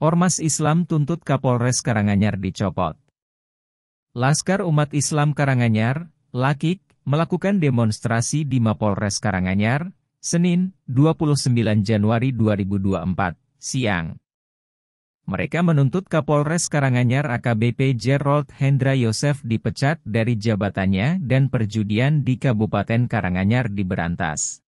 Ormas Islam tuntut Kapolres Karanganyar dicopot. Laskar Umat Islam Karanganyar, Lakik, melakukan demonstrasi di Mapolres Karanganyar, Senin, 29 Januari 2024, siang. Mereka menuntut Kapolres Karanganyar AKBP Gerald Hendra Yosef dipecat dari jabatannya dan perjudian di Kabupaten Karanganyar diberantas.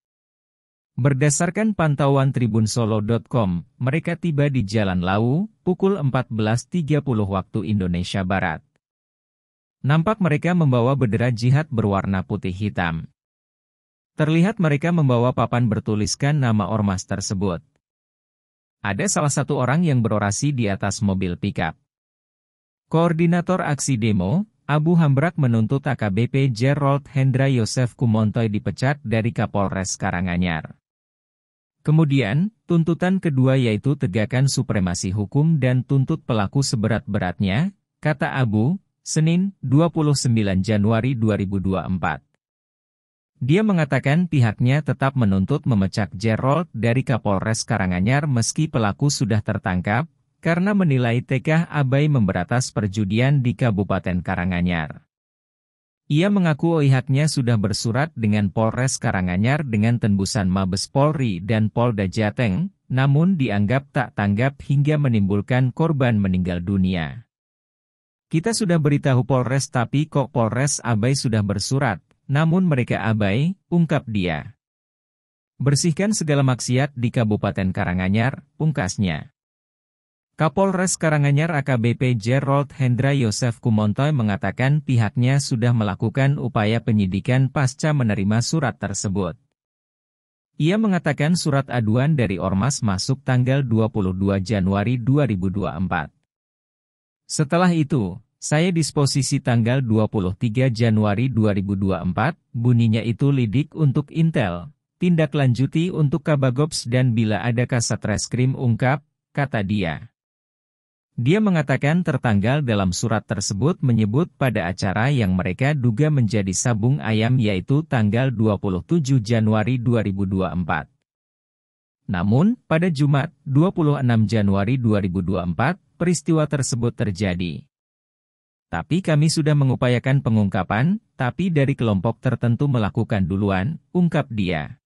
Berdasarkan pantauan tribunsolo.com, mereka tiba di Jalan Lau, pukul 14.30 waktu Indonesia Barat. Nampak mereka membawa bendera jihad berwarna putih hitam. Terlihat mereka membawa papan bertuliskan nama ormas tersebut. Ada salah satu orang yang berorasi di atas mobil pickup. Koordinator aksi demo, Abu Hambrak menuntut AKBP Gerald Hendra Yosef Kumontoy dipecat dari Kapolres Karanganyar. Kemudian, tuntutan kedua yaitu tegakan supremasi hukum dan tuntut pelaku seberat-beratnya, kata Abu, Senin, 29 Januari 2024. Dia mengatakan pihaknya tetap menuntut memecat Gerald dari Kapolres Karanganyar meski pelaku sudah tertangkap, karena menilai TK abai memberatas perjudian di Kabupaten Karanganyar. Ia mengaku pihaknya sudah bersurat dengan Polres Karanganyar dengan tembusan Mabes Polri dan Polda Jateng, namun dianggap tak tanggap hingga menimbulkan korban meninggal dunia. Kita sudah beritahu Polres tapi kok Polres abai sudah bersurat, namun mereka abai, ungkap dia. Bersihkan segala maksiat di Kabupaten Karanganyar, pungkasnya. Kapolres Karanganyar AKBP Gerald Hendra Yosef Kumontoy mengatakan pihaknya sudah melakukan upaya penyidikan pasca menerima surat tersebut. Ia mengatakan surat aduan dari Ormas masuk tanggal 22 Januari 2024. Setelah itu, saya disposisi tanggal 23 Januari 2024, bunyinya itu lidik untuk Intel, tindak lanjuti untuk Kabagops dan bila ada kasat reskrim ungkap, kata dia. Dia mengatakan tertanggal dalam surat tersebut menyebut pada acara yang mereka duga menjadi sabung ayam yaitu tanggal 27 Januari 2024. Namun, pada Jumat, 26 Januari 2024, peristiwa tersebut terjadi. Tapi kami sudah mengupayakan pengungkapan, tapi dari kelompok tertentu melakukan duluan, ungkap dia.